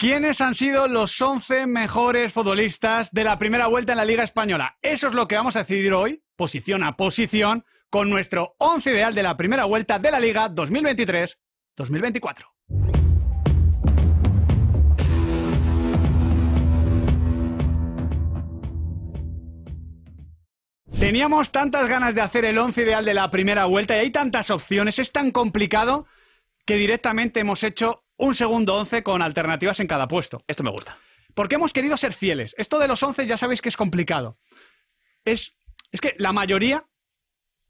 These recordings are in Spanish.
¿Quiénes han sido los 11 mejores futbolistas de la primera vuelta en la Liga Española? Eso es lo que vamos a decidir hoy, posición a posición, con nuestro once ideal de la primera vuelta de la Liga 2023-2024. Teníamos tantas ganas de hacer el 11 ideal de la primera vuelta y hay tantas opciones, es tan complicado que directamente hemos hecho un segundo once con alternativas en cada puesto. Esto me gusta. Porque hemos querido ser fieles. Esto de los once ya sabéis que es complicado. Es, es que la mayoría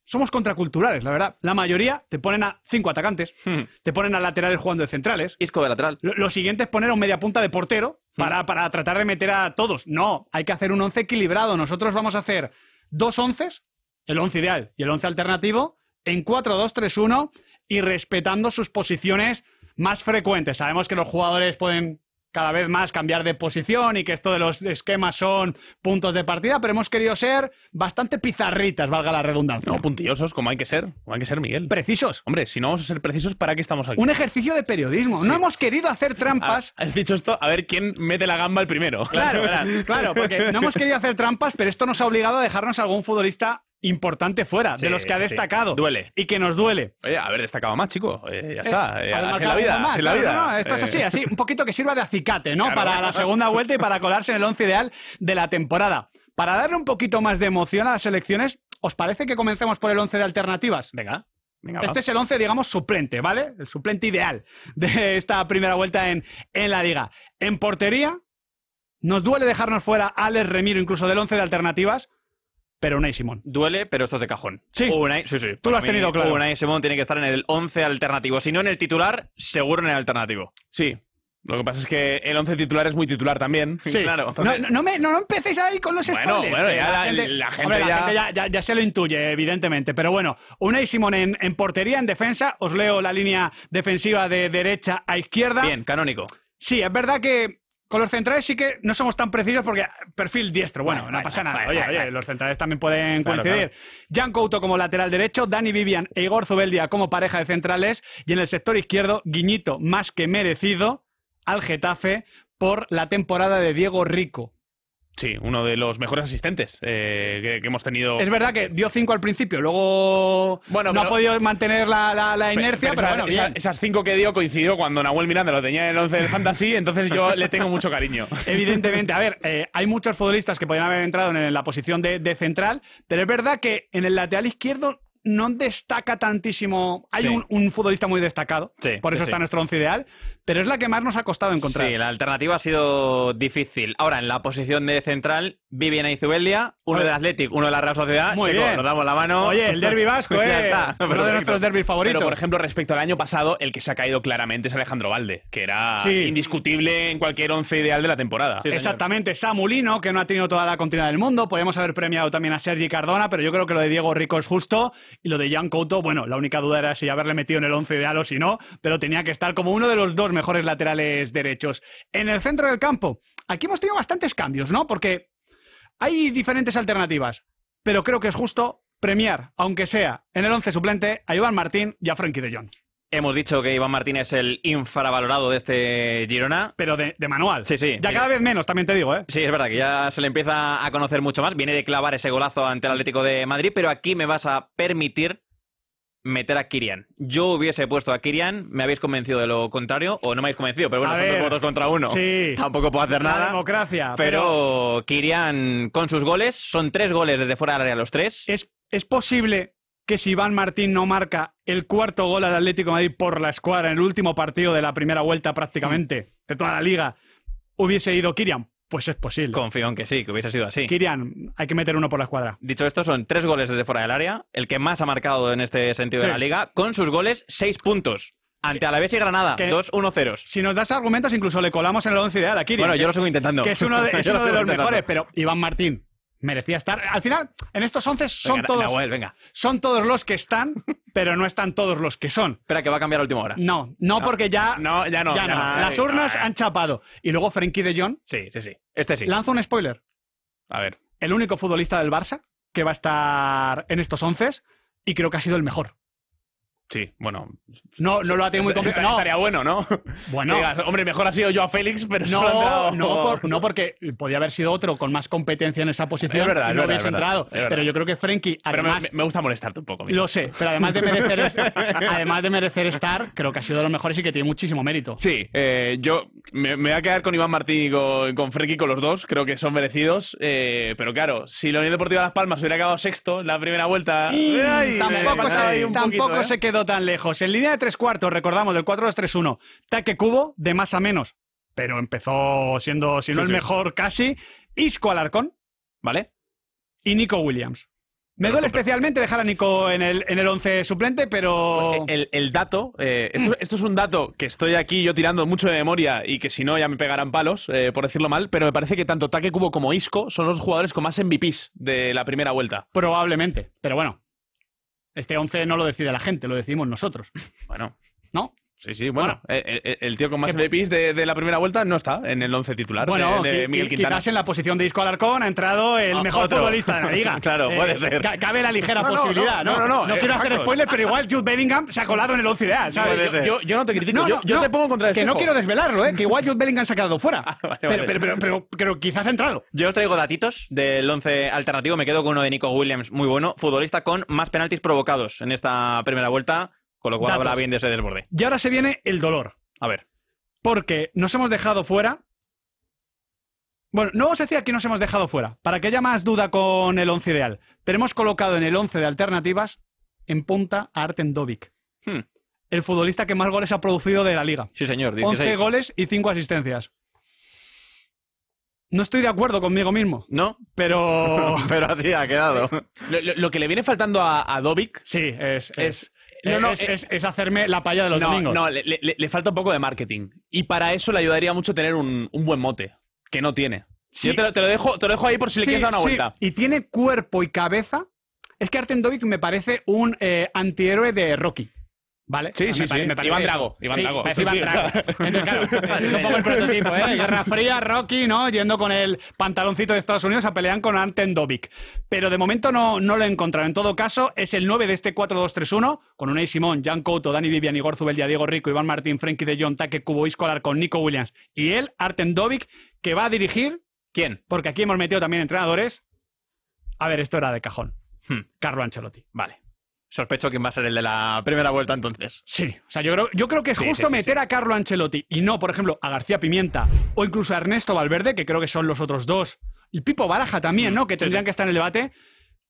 somos contraculturales, la verdad. La mayoría te ponen a cinco atacantes, hmm. te ponen a laterales jugando de centrales. Isco de lateral. Lo, siguiente es poner a un media punta de portero hmm. para, para, tratar de meter a todos. No, hay que hacer un once equilibrado. Nosotros vamos a hacer dos onces, el once ideal y el once alternativo, en 4-2-3-1 y respetando sus posiciones más frecuentes. Sabemos que los jugadores pueden cada vez más cambiar de posición y que esto de los esquemas son puntos de partida, pero hemos querido ser bastante pizarritas, valga la redundancia. No, puntillosos, como hay que ser, como hay que ser, Miguel. Precisos. Hombre, si no vamos a ser precisos, ¿para qué estamos aquí? Un ejercicio de periodismo. No hemos querido hacer trampas. has dicho esto, a ver quién mete la gamba el primero. Claro, claro, porque no hemos querido hacer trampas, pero esto nos ha obligado a dejarnos a algún futbolista importante fuera, de los que ha destacado. Duele. Y que nos duele. Oye, haber destacado más, chico. Eh, ya eh, está. Eh, en la vida. Más, la vida. esto es así, así. Un poquito que sirva de acicate, ¿no? Para la segunda vuelta y para colarse en el once ideal de la temporada. Para darle un poquito más de emoción a las elecciones, ¿os parece que comencemos por el once de alternativas? Venga. Venga, este es el 11, digamos, suplente, ¿vale? El suplente ideal de esta primera vuelta en, en la liga. En portería, nos duele dejarnos fuera Alex Remiro, incluso del 11 de alternativas, pero Unai Simón. Duele, pero esto es de cajón. Sí. sí, sí. Tú lo has tenido claro. Unai Simón tiene que estar en el 11 alternativo. Si no en el titular, seguro en el alternativo. Sí. Lo que pasa es que el 11 titular es muy titular también. Sí, claro. No, no, empecéis ahí con los bueno, Bueno, ya la, gente, ya... ya, ya... se lo intuye, evidentemente. Pero bueno, Unai Simón en, en, portería, en defensa. Os leo la línea defensiva de derecha a izquierda. Bien, canónico. Sí, es verdad que con los centrales sí que no somos tan precisos porque ah, perfil diestro. Bueno, no pasa nada. oye, oye, los centrales también pueden coincidir. Jan Couto como lateral derecho, Dani Vivian e Igor Zubeldia como pareja de centrales. Y en el sector izquierdo, Guiñito más que merecido al Getafe por la temporada de Diego Rico. Sí, uno de los mejores asistentes eh, que, hemos tenido. Es verdad que dio cinco al principio, luego no ha podido mantener la, inercia, pero, esas cinco que dio coincidió cuando Nahuel Miranda lo tenía en el 11 del Fantasy, entonces yo le tengo mucho cariño. Evidentemente, a ver, eh, hay muchos futbolistas que podrían haber entrado en la posición de, central, pero es verdad que en el lateral izquierdo no destaca tantísimo. Hay un, futbolista muy destacado, por eso está nuestro once ideal, pero es la que más nos ha costado encontrar. Sí, la alternativa ha sido difícil. Ahora, en la posición de central, Viviana Izubelia, uno de Athletic, uno de la Real Sociedad. Muy bien. Nos damos la mano. Oye, el derby vasco, eh. Uno de nuestros derbis favoritos. Pero, por ejemplo, respecto al año pasado, el que se ha caído claramente es Alejandro Valde, que era indiscutible en cualquier once ideal de la temporada. Exactamente. Samulino, que no ha tenido toda la continuidad del mundo. Podríamos haber premiado también a Sergi Cardona, pero yo creo que lo de Diego Rico es justo. Y lo de Jan Couto, bueno, la única duda era si haberle metido en el once ideal o si no, pero tenía que estar como uno de los dos mejores laterales derechos. En el centro del campo, aquí hemos tenido bastantes cambios, ¿no? Porque hay diferentes alternativas, pero creo que es justo premiar, aunque sea en el once suplente, a Iván Martín y a Frankie de Jong. Hemos dicho que Iván Martín es el infravalorado de este Girona. Pero de, de manual. Sí, sí. Ya cada vez menos, también te digo, ¿eh? Sí, es verdad que ya se le empieza a conocer mucho más. Viene de clavar ese golazo ante el Atlético de Madrid, pero aquí me vas a permitir meter a Kirian. Yo hubiese puesto a Kirian, me habéis convencido de lo contrario, o no me habéis convencido, pero bueno, a dos votos contra uno. Sí, Tampoco puedo hacer nada. democracia. Pero, Kirian, con sus goles, son tres goles desde fuera del área los tres. Es, es posible que si Iván Martín no marca el cuarto gol al Atlético Madrid por la escuadra en el último partido de la primera vuelta prácticamente de toda la liga, hubiese ido Kirian pues es posible. Confío en que sí, que hubiese sido así. Kirian, hay que meter uno por la escuadra. Dicho esto, son tres goles desde fuera del área, el que más ha marcado en este sentido de la liga, con sus goles, seis puntos. Ante Alavés y Granada, 2-1-0. Si nos das argumentos, incluso le colamos en el 11 ideal a Kirian. Bueno, yo ¿eh? lo sigo intentando. Que es uno de, los mejores, pero Iván Martín, merecía estar. Al final, en estos 11 son todos. Son todos los que están, pero no están todos los que son. Espera, que va a cambiar a última hora. No, no, ah. porque ya. No, ya no. Las urnas han chapado. Y luego Frenkie de Jong. Sí, sí, sí. Este sí. Lanza un spoiler. A ver. El único futbolista del Barça que va a estar en estos 11 y creo que ha sido el mejor. Sí, bueno. No, lo ha tenido muy complicado. Estaría bueno, ¿no? Bueno. hombre, mejor ha sido yo a Félix, pero no, no, no, porque podía haber sido otro con más competencia en esa posición. Es verdad, no es entrado. Pero yo creo que Frenkie, además. me, gusta molestarte un poco. Lo sé, pero además de, merecer, además de merecer estar, creo que ha sido de los mejores y que tiene muchísimo mérito. Sí, eh, yo me, voy a quedar con Iván Martín y con, con Frenkie, con los dos. Creo que son merecidos. Eh, pero claro, si la Unión Deportiva Las Palmas hubiera acabado sexto en la primera vuelta. Mm, tampoco, ¿eh? se quedó tan lejos. En línea de tres cuartos, recordamos, del 4-2-3-1, taque cubo de más a menos, pero empezó siendo, si no es el mejor casi, Isco Alarcón, ¿vale? Y Nico Williams. Me duele especialmente dejar a Nico en el, en el once suplente, pero... El, dato, eh, esto, es un dato que estoy aquí yo tirando mucho de memoria y que si no ya me pegarán palos, eh, por decirlo mal, pero me parece que tanto taque Cubo como Isco son los jugadores con más MVPs de la primera vuelta. Probablemente, pero bueno, este 11 no lo decide la gente, lo decidimos nosotros. Bueno. ¿No? Sí, sí, bueno. Eh, eh, el, tío con más MVPs de, de, la primera vuelta no está en el 11 titular bueno, de, Miguel Quintana. Quizás en la posición de Isco Alarcón ha entrado el ah, mejor futbolista de la liga. claro, eh, puede ser. Cabe la ligera posibilidad, no, ¿no? No, no, no, quiero hacer spoiler, pero igual Jude Bellingham se ha colado en el 11 ideal, ¿sabes? Yo, yo, no te critico, yo, yo te pongo contra el Que no quiero desvelarlo, ¿eh? Que igual Jude Bellingham se ha quedado fuera. pero, ah, Pero, pero, pero, pero, quizás ha entrado. Yo os traigo datitos del 11 alternativo. Me quedo con uno de Nico Williams, muy bueno. Futbolista con más penaltis provocados en esta primera vuelta. Con lo cual habla bien de ese desborde. Y ahora se viene el dolor. A ver. Porque nos hemos dejado fuera. Bueno, no os decía que nos hemos dejado fuera, para que haya más duda con el 11 ideal. Pero hemos colocado en el 11 de alternativas en punta a Arten Dovic. Hmm. El futbolista que más goles ha producido de la liga. Sí, señor. 16. goles y 5 asistencias. No estoy de acuerdo conmigo mismo. No. Pero. pero así ha quedado. Lo, que le viene faltando a, a Dovic. Sí, es, es no, no, eh, eh, es, hacerme la palla de los domingos. No, le, falta un poco de marketing. Y para eso le ayudaría mucho tener un, buen mote, que no tiene. Yo te lo, dejo, ahí por si le quieres dar una vuelta. Y tiene cuerpo y cabeza. Es que Artem me parece un eh, antihéroe de Rocky. ¿Vale? Sí, sí, sí. Iván Drago. Iván Drago. Iván Drago. es un poco el prototipo, ¿eh? ¿eh? Guerra Fría, Rocky, ¿no? Yendo con el pantaloncito de Estados Unidos a pelear con Arten Dovic. Pero de momento no, no lo he encontrado. En todo caso, es el 9 de este 4-2-3-1, con Unai Simón, Jan Couto, Dani Vivian, Igor Zubeldia, Diego Rico, Iván Martín, Frenkie de Jong, Take Cubo, Iscolar con Nico Williams y él, Arten Dovic, que va a dirigir... ¿Quién? Porque aquí hemos metido también entrenadores. A ver, esto era de cajón. Hmm. Carlo Ancelotti. Vale. Sospecho que va a ser el de la primera vuelta entonces. Sí, o sea, yo creo, yo creo que es justo meter a Carlo Ancelotti y no, por ejemplo, a García Pimienta o incluso a Ernesto Valverde, que creo que son los otros dos, y Pipo Baraja también, ¿no? Mm, que tendrían que estar en el debate,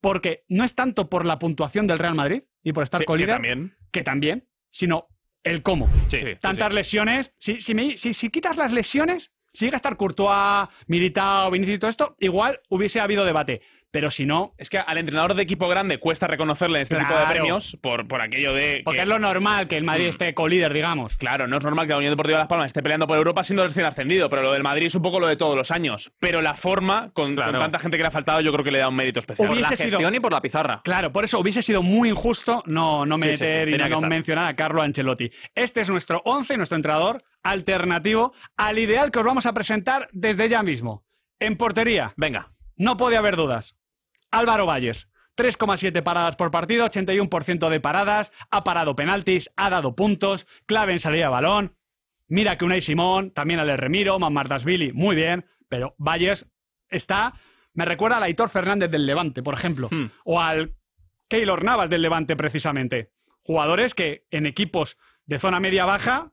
porque no es tanto por la puntuación del Real Madrid y por estar con que también. que también, sino el cómo. Sí. Tantas lesiones. Si, si, si, quitas las lesiones, si llega a estar Courtois, Militao, Vinicius y todo esto, igual hubiese habido debate. Pero si no. Es que al entrenador de equipo grande cuesta reconocerle este tipo de premios por, por aquello de. Porque es lo normal que el Madrid mm. esté colíder, digamos. Claro, no es normal que la Unión Deportiva de Las Palmas esté peleando por Europa siendo recién ascendido, pero lo del Madrid es un poco lo de todos los años. Pero la forma, con, tanta gente que le ha faltado, yo creo que le da un mérito especial. la gestión y por la pizarra. Claro, por eso hubiese sido muy injusto no, no meter no mencionar a Carlo Ancelotti. Este es nuestro 11, nuestro entrenador alternativo al ideal que os vamos a presentar desde ya mismo. En portería. Venga. No puede haber dudas. Álvaro Valles. 3,7 paradas por partido, 81% de paradas, ha parado penaltis, ha dado puntos, clave en salida de balón. Mira que y Simón, también Ale Remiro, Billy muy bien, pero Valles está. Me recuerda al Aitor Fernández del Levante, por ejemplo, hmm. o al Keylor Navas del Levante, precisamente. Jugadores que en equipos de zona media-baja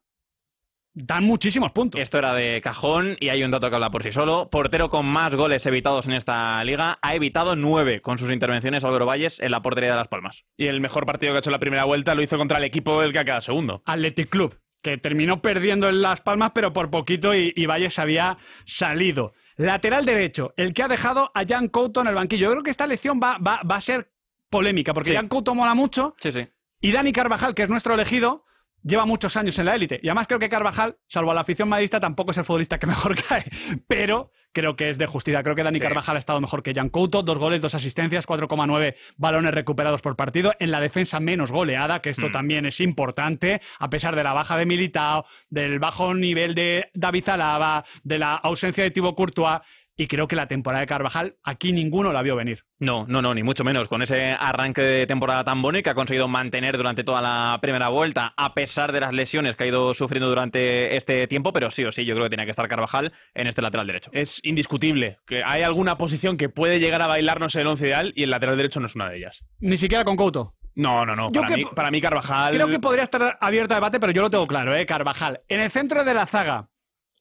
Dan muchísimos puntos. Esto era de cajón y hay un dato que habla por sí solo. Portero con más goles evitados en esta liga. Ha evitado nueve con sus intervenciones Álvaro Valles en la portería de Las Palmas. Y el mejor partido que ha hecho en la primera vuelta lo hizo contra el equipo del que ha quedado segundo. Athletic Club, que terminó perdiendo en Las Palmas, pero por poquito y, Valles había salido. Lateral derecho, el que ha dejado a Jan Couto en el banquillo. Yo creo que esta elección va, va, a ser polémica, porque Jan Couto mola mucho. Sí, sí. Y Dani Carvajal, que es nuestro elegido, lleva muchos años en la élite. Y además creo que Carvajal, salvo a la afición madista, tampoco es el futbolista que mejor cae. Pero creo que es de justicia. Creo que Dani Carvajal ha estado mejor que Jan Couto. Dos goles, dos asistencias, 4,9 balones recuperados por partido. En la defensa menos goleada, que esto mm. también es importante, a pesar de la baja de Militao, del bajo nivel de David Alaba, de la ausencia de Thibaut Courtois. Y creo que la temporada de Carvajal aquí ninguno la vio venir. No, no, no, ni mucho menos. Con ese arranque de temporada tan bonito que ha conseguido mantener durante toda la primera vuelta, a pesar de las lesiones que ha ido sufriendo durante este tiempo, pero sí o sí, yo creo que tenía que estar Carvajal en este lateral derecho. Es indiscutible que hay alguna posición que puede llegar a bailarnos el once ideal y el lateral derecho no es una de ellas. Ni siquiera con Couto. No, no, no. Para, mí, para, mí, Carvajal. Creo que podría estar abierto a debate, pero yo lo tengo claro, ¿eh? Carvajal. En el centro de la zaga,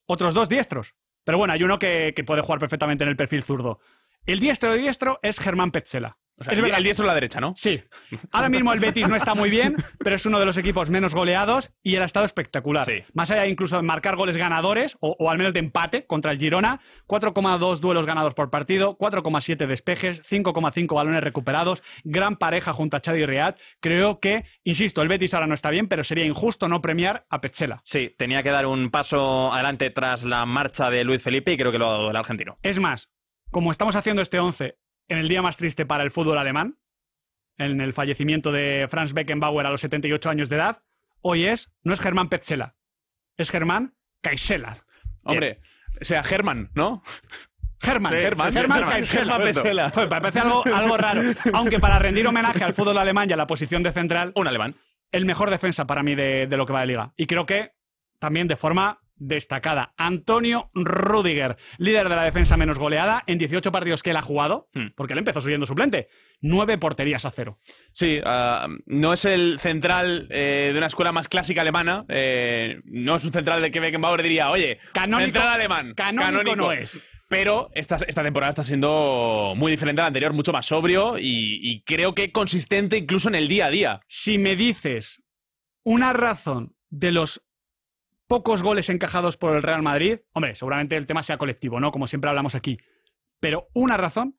otros dos diestros. Pero bueno, hay uno que, puede jugar perfectamente en el perfil zurdo. El diestro de diestro es Germán Petzela es el, diestro la derecha, ¿no? Sí. Ahora mismo el Betis no está muy bien, pero es uno de los equipos menos goleados y él ha estado espectacular. Sí. Más allá incluso de marcar goles ganadores o, al menos de empate contra el Girona, 4,2 duelos ganados por partido, 4,7 despejes, 5,5 balones recuperados, gran pareja junto a Chad y Reat. Creo que, insisto, el Betis ahora no está bien, pero sería injusto no premiar a Pechela. Sí, tenía que dar un paso adelante tras la marcha de Luis Felipe y creo que lo ha dado el argentino. Es más, como estamos haciendo este 11 en el día más triste para el fútbol alemán, en el fallecimiento de Franz Beckenbauer a los 78 años de edad, hoy es, no es Germán Petzela, es Germán Kaisela. Hombre, o eh, sea, Germán, ¿no? Germán, Germán, Germán, pues, Petzela. Pues, parece algo, raro. Aunque para rendir homenaje al fútbol alemán y a la posición de central. Un alemán. El mejor defensa para mí de, de lo que va de liga. Y creo que también de forma destacada. Antonio Rudiger, líder de la defensa menos goleada en 18 partidos que él ha jugado, hmm. porque él empezó subiendo suplente. Nueve porterías a cero. Sí, ah, no es el central eh, de una escuela más clásica alemana. Eh, no es un central de que Beckenbauer diría, oye, central alemán. Canónico, no es. Pero esta, esta, temporada está siendo muy diferente a la anterior, mucho más sobrio y creo que consistente incluso en el día a día. Si me dices una razón de los pocos goles encajados por el Real Madrid, hombre, seguramente el tema sea colectivo, ¿no? Como siempre hablamos aquí. Pero una razón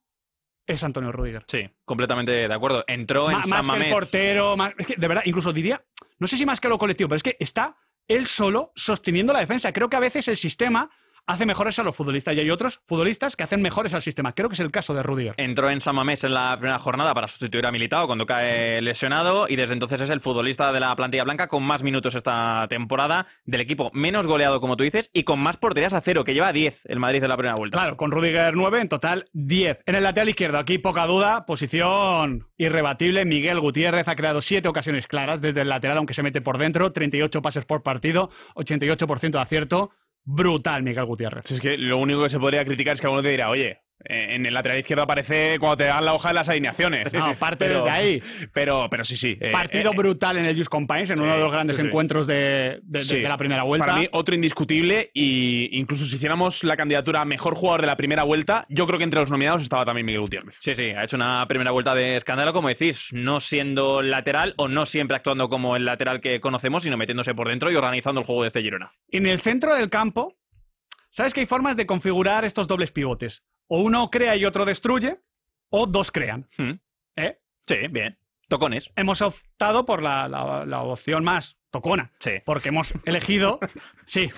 es Antonio Rudiger. Sí, completamente de acuerdo. Entró en el San más Que portero, de verdad, incluso diría, no sé si más que lo colectivo, pero es que está él solo sosteniendo la defensa. Creo que a veces el sistema hace mejores a los futbolistas y hay otros futbolistas que hacen mejores al sistema. Creo que es el caso de Rudiger. Entró en Samamés en la primera jornada para sustituir a Militao cuando cae lesionado y desde entonces es el futbolista de la plantilla blanca con más minutos esta temporada del equipo menos goleado, como tú dices, y con más porterías a cero, que lleva 10 el Madrid de la primera vuelta. Claro, con Rudiger 9, en total 10. En el lateral izquierdo, aquí poca duda, posición irrebatible. Miguel Gutiérrez ha creado 7 ocasiones claras desde el lateral, aunque se mete por dentro, 38 pases por partido, 88% de acierto brutal, Miguel Gutiérrez. Si es que lo único que se podría criticar es que alguno te dirá, oye, eh, en el lateral izquierdo aparece cuando te dan la hoja de las alineaciones. No, parte desde ahí. Pero, pero sí, sí. Eh, Partido eh, brutal en el Just en uno de los grandes encuentros de, la primera vuelta. Para mí, otro indiscutible. Y incluso si hiciéramos la candidatura a mejor jugador de la primera vuelta, yo creo que entre los nominados estaba también Miguel Gutiérrez. Sí, sí, ha hecho una primera vuelta de escándalo, como decís, no siendo lateral o no siempre actuando como el lateral que conocemos, sino metiéndose por dentro y organizando el juego de este Girona. En el centro del campo, ¿Sabes que hay formas de configurar estos dobles pivotes? o uno crea y otro destruye, o dos crean. Hmm. ¿Eh? Sí, bien. Tocones. Hemos optado por la, opción más tocona. Sí. Porque hemos elegido, sí,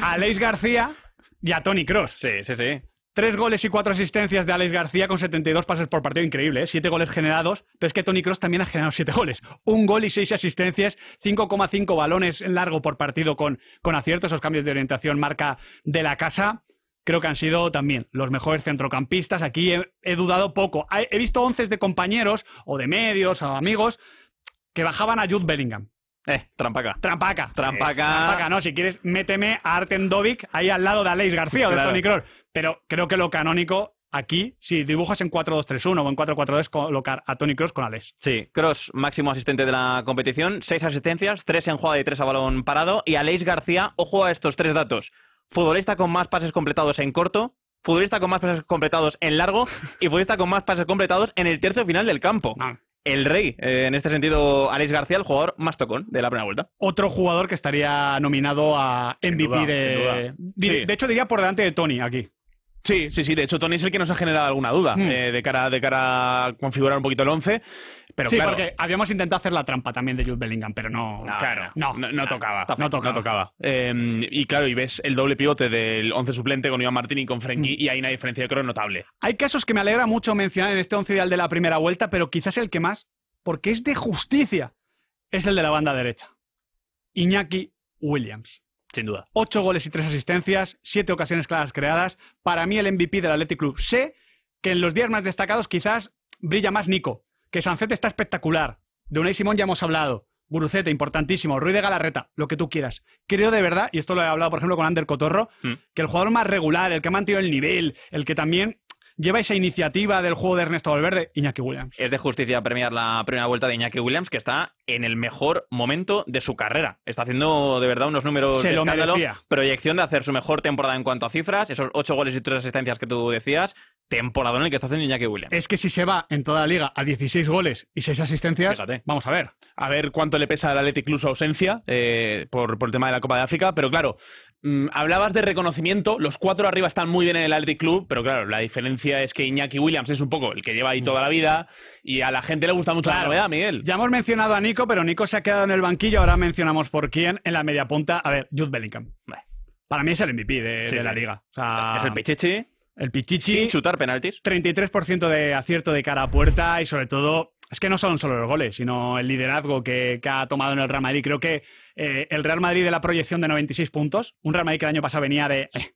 a Leis García y a Tony Cross. Sí, sí, sí. Tres goles y cuatro asistencias de Alex García con 72 pases por partido, increíble, ¿eh? siete goles generados, pero es que Tony Cross también ha generado siete goles. Un gol y seis asistencias, 5,5 balones en largo por partido con, con acierto, esos cambios de orientación marca de la casa creo que han sido también los mejores centrocampistas. Aquí he, dudado poco. He, visto once de compañeros o de medios o amigos que bajaban a Jude Bellingham. Eh, trampaca. Trampaca. Trampaca. trampaca, no. Si quieres, méteme a Arten Dovic ahí al lado de Aleix García o de Tony Kroos. Pero creo que lo canónico aquí, si dibujas en 4-2-3-1 o en 4-4-2, colocar a Tony Cross con Alex. Sí, Cross, máximo asistente de la competición, seis asistencias, tres en jugada y tres a balón parado. Y Aleix García, ojo a estos tres datos futbolista con más pases completados en corto, futbolista con más pases completados en largo y futbolista con más pases completados en el tercio final del campo. Ah. El rey, eh, en este sentido, Alex García, el jugador más tocón de la primera vuelta. Otro jugador que estaría nominado a MVP de... de... hecho, diría por delante de Tony aquí. Sí, sí, sí. De hecho, Tony es el que nos ha generado alguna duda hmm. eh, de, cara, de cara a configurar un poquito el 11. Pero sí, porque habíamos intentado hacer la trampa también de Jude Bellingham, pero no. tocaba. No tocaba. Em, y claro, y ves el doble pivote del 11 suplente con Iván Martín y con Frenkie, hmm. y hay una diferencia, yo creo, notable. Hay casos que me alegra mucho mencionar en este 11 ideal de la primera vuelta, pero quizás el que más, porque es de justicia, es el de la banda derecha. Iñaki Williams. Sin duda. Ocho goles y tres asistencias, siete ocasiones claras creadas. Para mí, el MVP del Athletic Club. Sé que en los días más destacados quizás brilla más Nico, que Sancet está espectacular. De Unai Simón ya hemos hablado. Gurucete, importantísimo. Ruiz de Galarreta, lo que tú quieras. Creo de verdad, y esto lo he hablado, por ejemplo, con Ander Cotorro, hmm. que el jugador más regular, el que ha mantenido el nivel, el que también lleva esa iniciativa del juego de Ernesto Valverde, Iñaki Williams. Es de justicia premiar la primera vuelta de Iñaki Williams, que está en el mejor momento de su carrera. Está haciendo de verdad unos números de escándalo. Proyección de hacer su mejor temporada en cuanto a cifras, esos ocho goles y tres asistencias que tú decías, temporada en el que está haciendo Iñaki Williams. Es que si se va en toda la liga a 16 goles y seis asistencias, vamos a ver. A ver cuánto le pesa al Club su ausencia eh, por, el tema de la Copa de África, pero claro, Mm, hablabas de reconocimiento, los cuatro arriba están muy bien en el Athletic Club, pero claro, la diferencia es que Iñaki Williams es un poco el que lleva ahí toda la vida y a la gente le gusta mucho la novedad, Miguel. Ya hemos mencionado a Nico, pero Nico se ha quedado en el banquillo, ahora mencionamos por quién en la media punta. A ver, Jude Bellingham. Para mí es el MVP de, la liga. es el Pichichi. El Pichichi. Sin chutar penaltis. 33% de acierto de cara a puerta y sobre todo es que no son solo los goles, sino el liderazgo que, ha tomado en el Real Madrid. Creo que eh, el Real Madrid de la proyección de 96 puntos, un Real Madrid que el año pasado venía de eh,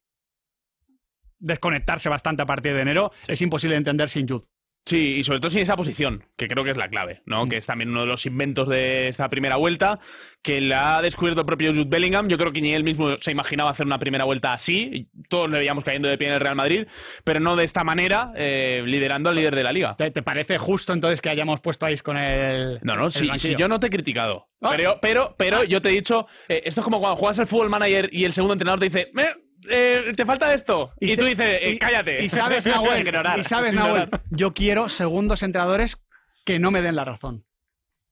desconectarse bastante a partir de enero, es imposible de entender sin Jude. Sí, y sobre todo sin esa posición, que creo que es la clave, ¿no? Mm. Que es también uno de los inventos de esta primera vuelta, que la ha descubierto el propio Jude Bellingham. Yo creo que ni él mismo se imaginaba hacer una primera vuelta así. Todos le veíamos cayendo de pie en el Real Madrid, pero no de esta manera, eh, liderando al líder de la liga. ¿Te, parece justo entonces que hayamos puesto ahí con el. No, no, sí, yo no te he criticado. Ah. Pero, pero, yo te he dicho, eh, esto es como cuando juegas al fútbol manager y el segundo entrenador te dice, eh, eh, te falta esto. Y, tú dices, eh, cállate. Y sabes, Nahuel, yo quiero segundos entrenadores que no me den la razón.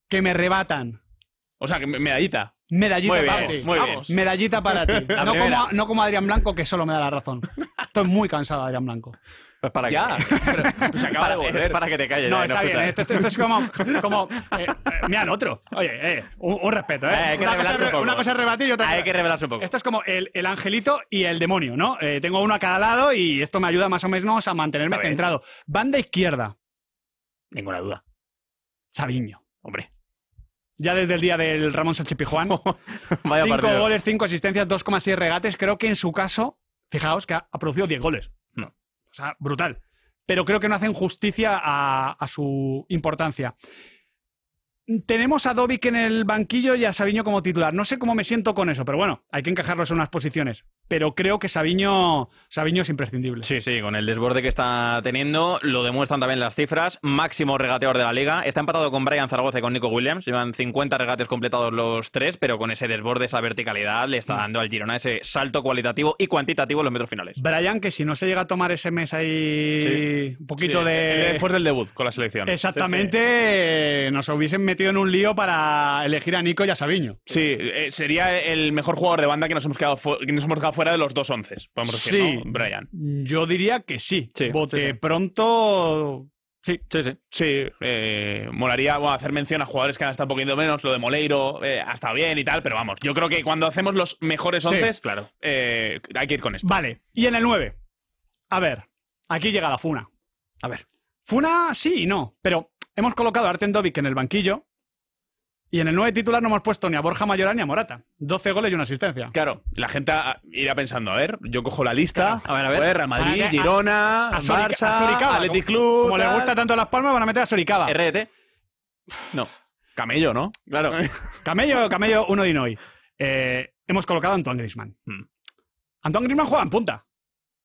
Que me rebatan. O sea, que medallita. Medallita para ti. Medallita para ti. No como, no como Adrián Blanco, que solo me da la razón. Estoy muy cansado Adrián Blanco. para que... para, que te calles. No, está bien. Esto, este, este es como... como eh, eh, mira otro. Oye, eh, un, respeto, ¿eh? eh una, cosa, es rebatir y otra Hay que revelarse un poco. Esto es como el, el angelito y el demonio, ¿no? tengo uno a cada lado y esto me ayuda más o menos a mantenerme centrado. van Banda izquierda. Ninguna duda. Sabiño. Hombre. Ya desde el día del Ramón Sánchez Pijuán. Vaya cinco goles, cinco asistencias, 2,6 regates. Creo que en su caso, fijaos que ha producido 10 goles. O sea, brutal. Pero creo que no hacen justicia a, su importancia tenemos a que en el banquillo y a Sabiño como titular. No sé cómo me siento con eso, pero bueno, hay que encajarlos en unas posiciones. Pero creo que Sabiño, Sabiño es imprescindible. Sí, sí, con el desborde que está teniendo, lo demuestran también las cifras. Máximo regateador de la liga. Está empatado con Brian Zaragoza y con Nico Williams. Llevan 50 regates completados los tres, pero con ese desborde, esa verticalidad, le está mm. dando al Girona ese salto cualitativo y cuantitativo en los metros finales. Brian, que si no se llega a tomar ese mes ahí un poquito de. Después del debut con la selección. Exactamente, nos hubiesen metido metido en un lío para elegir a Nico y a Sabiño. Sí, eh, sería el mejor jugador de banda que nos hemos quedado, nos fuera de los dos once, a decir, Brian? Yo diría que sí. pronto. Sí, sí, sí. Sí, eh, molaría hacer mención a jugadores que han estado un poquito menos, lo de Moleiro, hasta eh, ha estado bien y tal, pero vamos, yo creo que cuando hacemos los mejores once, claro. hay que ir con esto. Vale, y en el 9. A ver, aquí llega la Funa. A ver. Funa sí y no, pero Hemos colocado a Artem Dovic en el banquillo y en el 9 titular no hemos puesto ni a Borja Mayoral ni a Morata. 12 goles y una asistencia. Claro, la gente irá pensando, a ver, yo cojo la lista, a ver, a pues, Madrid, a, Girona, a, a Barça, Athletic Club... Como, le gusta tanto Las Palmas, van a meter a Soricaba. RT. E no. Camello, ¿no? Claro. Camello, Camello, uno de hoy. Eh, hemos colocado a Antoine Grisman. Anton hmm. Antoine Grisman juega en punta.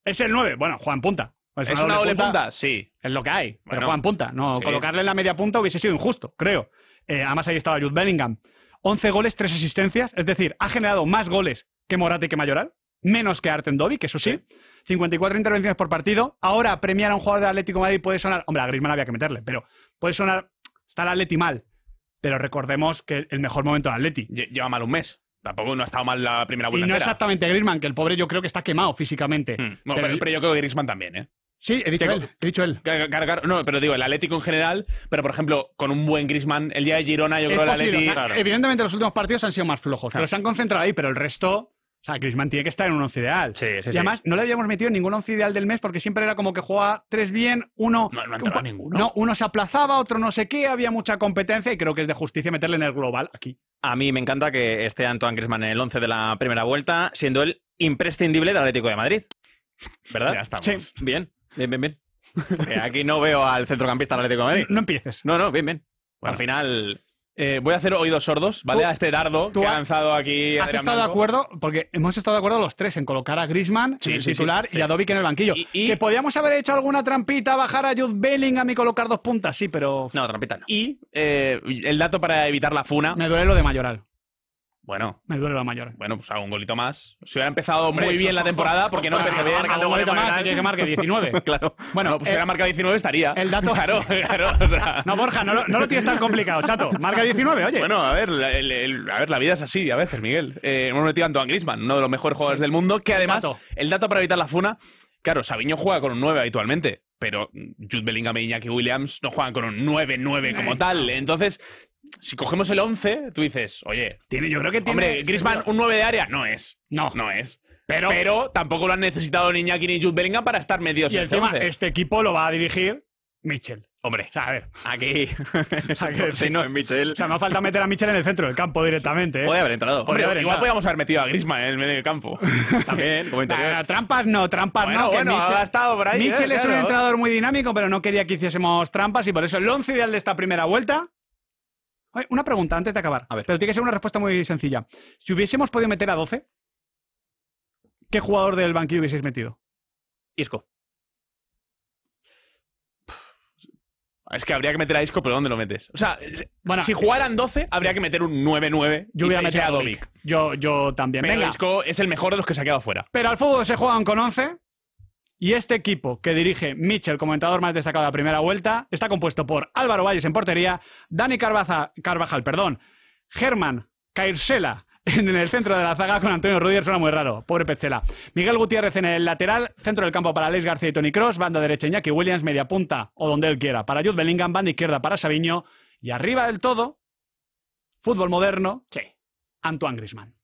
Es el 9. Bueno, juega en punta. ¿Es una doble, punta, punta, Sí. Es lo que hay. pero pero en punta. No, Colocarle en la media punta hubiese sido injusto, creo. Eh, además, ahí estaba Jude Bellingham. 11 goles, 3 asistencias. Es decir, ha generado más goles que Morata y que Mayoral. Menos que Arten Dobby, que eso sí. 54 intervenciones por partido. Ahora, premiar a un jugador de Atlético de Madrid puede sonar. Hombre, a Griezmann había que meterle, pero puede sonar. Está el Atleti mal. Pero recordemos que el mejor momento del Atleti. Lleva mal un mes. Tampoco no ha estado mal la primera vuelta. Y no exactamente Griezmann, que el pobre yo creo que está quemado físicamente. Hmm. pero, yo creo que Griezmann también, ¿eh? Sí, he dicho él. no, pero digo, el Atlético en general, pero por ejemplo, con un buen Grisman, el día de Girona, yo creo que el Atlético. evidentemente, los últimos partidos han sido más flojos, pero se han concentrado ahí, pero el resto. O sea, Grisman tiene que estar en un once ideal. Sí, y además, no le habíamos metido ningún once ideal del mes porque siempre era como que jugaba tres bien, uno. No, no ninguno. No, uno se aplazaba, otro no sé qué, había mucha competencia y creo que es de justicia meterle en el global aquí. A mí me encanta que esté Antoine Grisman en el once de la primera vuelta, siendo el imprescindible del Atlético de Madrid. ¿Verdad? Ya estamos. Bien. Bien, bien, bien. aquí no veo al centrocampista Atlético Madrid. No empieces. No, no, bien, bien. Al final, eh, voy a hacer oídos sordos, ¿vale? a este dardo que ha lanzado aquí. ¿Has estado de acuerdo? Porque hemos estado de acuerdo los tres en colocar a Grisman titular y a que en el banquillo. Que podíamos haber hecho alguna trampita, bajar a Jude Bellingham y colocar dos puntas, sí, pero. No, trampita no. Y eh, el dato para evitar la funa. Me duele lo de Mayoral. Bueno. Me duele la mayor. Bueno, pues hago un golito más. Si hubiera empezado muy bien la temporada, porque no empecé bien. hago un golito más, tiene que marque 19. claro. Bueno, pues si eh, hubiera marcado 19 estaría. El dato. Claro, claro. No, Borja, no, lo tienes tan complicado, chato. Marca 19, oye. Bueno, a ver, a ver, la vida es así a veces, Miguel. Eh, hemos metido a Antoine Grisman, uno de los mejores jugadores del mundo, que además, el dato. para evitar la funa. Claro, Sabiño juega con un 9 habitualmente, pero Jude Bellingham y e Iñaki Williams no juegan con un 9-9 como tal. Entonces, si cogemos el 11, tú dices, oye. Tiene, yo creo que tiene. Hombre, Grisman, un 9 de área, no es. No. No es. Pero, tampoco lo han necesitado ni ni Jude Bellingham para estar medios en este este equipo lo va a dirigir Mitchell. Hombre, o sea, a ver. Aquí. o sea, si no, es Mitchell. O sea, no ha falta meter a Mitchell en el centro del campo directamente. ¿eh? Podría haber entrado. igual podríamos haber metido a Grisman en el medio del campo. También, como trampas no, trampas no. Bueno, Mitchell, ha estado por ahí. Mitchell eh, es un entrenador muy dinámico, pero no quería que hiciésemos trampas y por eso el 11 ideal de esta primera vuelta una pregunta antes de acabar. A ver. Pero tiene que ser una respuesta muy sencilla. Si hubiésemos podido meter a 12, ¿qué jugador del banquillo hubieseis metido? Isco. Es que habría que meter a Isco, pero ¿dónde lo metes? O sea, si jugaran 12, habría que meter un 9-9. Yo hubiera metido a Dovic. Yo, yo también. Venga. Isco es el mejor de los que se ha quedado fuera. Pero al fútbol se juegan con 11 y este equipo que dirige Mitchell, comentador más destacado de la primera vuelta, está compuesto por Álvaro Valles en portería, Dani Carvajal, perdón, Germán Cairsela en el centro de la zaga con Antonio Rudier, suena muy raro, pobre Petzela. Miguel Gutiérrez en el lateral, centro del campo para Alex García y Tony Cross, banda derecha Jackie Williams, media punta o donde él quiera, para Jude Bellingham, banda izquierda para Sabiño y arriba del todo, fútbol moderno, sí, Antoine Grisman.